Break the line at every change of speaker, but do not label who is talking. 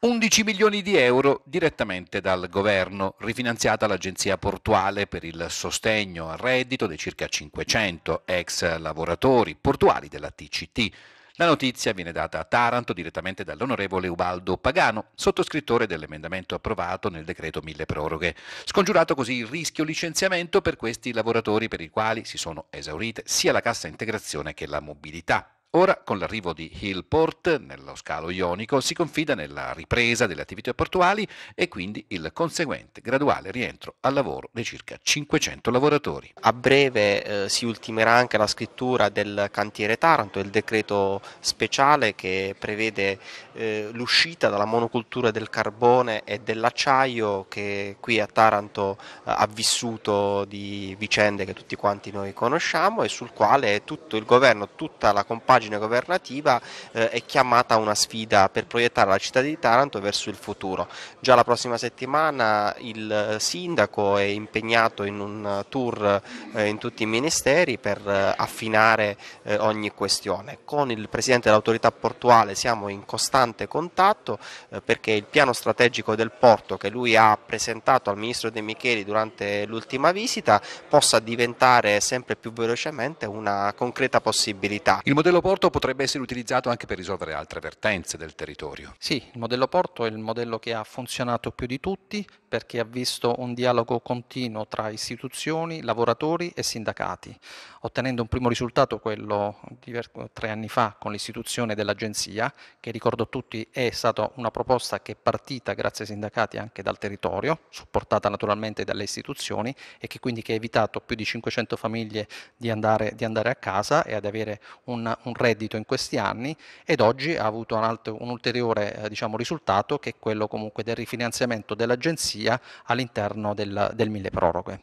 11 milioni di euro direttamente dal governo, rifinanziata l'agenzia portuale per il sostegno al reddito dei circa 500 ex lavoratori portuali della TCT. La notizia viene data a Taranto direttamente dall'onorevole Ubaldo Pagano, sottoscrittore dell'emendamento approvato nel decreto mille proroghe, scongiurato così il rischio licenziamento per questi lavoratori per i quali si sono esaurite sia la cassa integrazione che la mobilità. Ora, con l'arrivo di Hillport nello scalo ionico, si confida nella ripresa delle attività portuali e quindi il conseguente graduale rientro al lavoro dei circa
500 lavoratori. A breve eh, si ultimerà anche la scrittura del cantiere Taranto, il decreto speciale che prevede eh, l'uscita dalla monocultura del carbone e dell'acciaio che qui a Taranto eh, ha vissuto di vicende che tutti quanti noi conosciamo e sul quale tutto il governo, tutta la compagine compagine governativa eh, è chiamata a una sfida per proiettare la città di Taranto verso il futuro. Già la prossima settimana il eh, sindaco è impegnato in un eh, tour eh, in tutti i ministeri per eh, affinare ogni questione. Con il presidente dell'autorità portuale siamo in costante contatto perché il piano strategico del porto che lui ha presentato al ministro De Micheli durante l'ultima visita possa diventare sempre più velocemente una concreta possibilità. Il modello porto potrebbe essere utilizzato anche per risolvere altre vertenze del territorio.
Sì, il modello porto è il modello che ha funzionato più di tutti perché ha visto un dialogo continuo tra istituzioni, lavoratori e sindacati, ottenendo un primo risultato, quello di tre anni fa, con l'istituzione dell'agenzia, che ricordo tutti è stata una proposta che è partita grazie ai sindacati anche dal territorio, supportata naturalmente dalle istituzioni e che quindi che ha evitato più di 500 famiglie di andare, di andare a casa e ad avere un, un reddito in questi anni ed oggi ha avuto un, altro, un ulteriore eh, diciamo, risultato che è quello comunque del rifinanziamento dell'agenzia all'interno del, del mille proroghe.